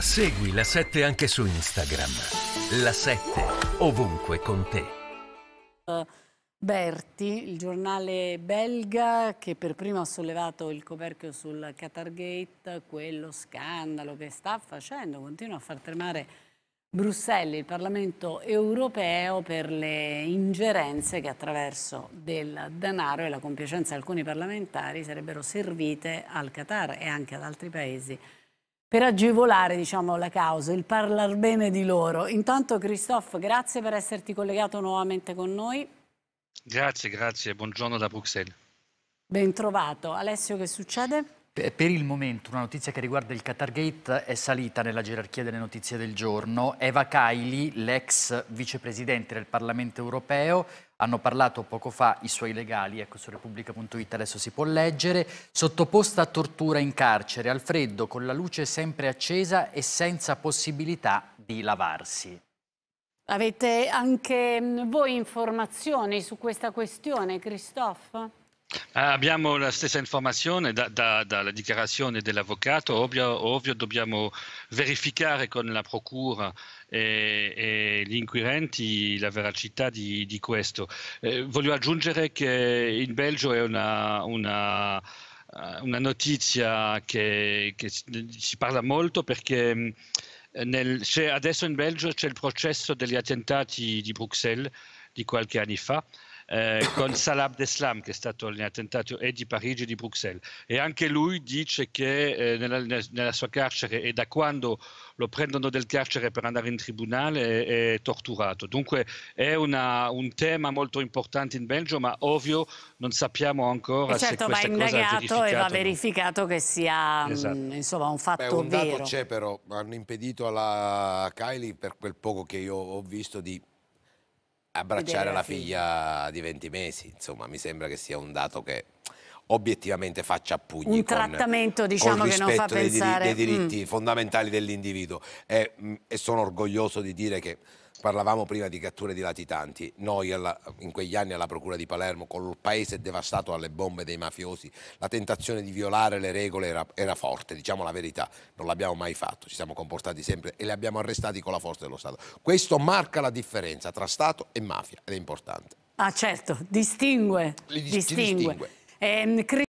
Segui la 7 anche su Instagram. La 7 ovunque con te. Berti, il giornale belga che per primo ha sollevato il coperchio sul Qatargate, quello scandalo che sta facendo, continua a far tremare Bruxelles, il Parlamento europeo per le ingerenze che attraverso del denaro e la compiacenza di alcuni parlamentari sarebbero servite al Qatar e anche ad altri paesi per agevolare diciamo, la causa, il parlare bene di loro. Intanto Christophe, grazie per esserti collegato nuovamente con noi. Grazie, grazie. Buongiorno da Bruxelles. Ben trovato. Alessio, che succede? Per il momento una notizia che riguarda il Qatar Gate è salita nella gerarchia delle notizie del giorno. Eva Kaili, l'ex vicepresidente del Parlamento europeo, hanno parlato poco fa i suoi legali, ecco su Repubblica.it adesso si può leggere, sottoposta a tortura in carcere, al freddo, con la luce sempre accesa e senza possibilità di lavarsi. Avete anche mm, voi informazioni su questa questione, Christophe? Abbiamo la stessa informazione da, da, dalla dichiarazione dell'avvocato, ovvio, ovvio, dobbiamo verificare con la Procura e, e gli inquirenti la veracità di, di questo. Eh, voglio aggiungere che in Belgio è una, una, eh, una notizia che, che, si parla molto perché eh, nel, adesso in Belgio c'è il processo degli attentati di Bruxelles di qualche anno fa eh, con Salah Abdeslam che è stato nell'attentato e di Parigi e di Bruxelles. E anche lui dice che eh, nella, nella, sua carcere e da quando lo prendono del carcere per andare in tribunale è, è torturato. Dunque è una, un tema molto importante in Belgio, ma ovvio non sappiamo ancora eh, certo, se questa cosa è Certo, indagato e va verificato no? che sia mm, esatto. insomma, un fatto Beh, un vero. Un dato c'è però, hanno impedito alla Kylie per quel poco che io ho visto di abbracciare la figlia di 20 mesi, insomma, mi sembra che sia un dato che obiettivamente faccia a pugni un con, trattamento diciamo con rispetto che non fa dei, pensare... dei diritti mm. fondamentali dell'individuo e, eh, mm, e sono orgoglioso di dire che parlavamo prima di catture di latitanti, noi alla, in quegli anni alla Procura di Palermo, con il paese devastato dalle bombe dei mafiosi, la tentazione di violare le regole era, era forte, diciamo la verità, non l'abbiamo mai fatto, ci siamo comportati sempre e li abbiamo arrestati con la forza dello Stato. Questo marca la differenza tra Stato e mafia ed è importante. Ah certo, distingue. Li, distingue. distingue ehm,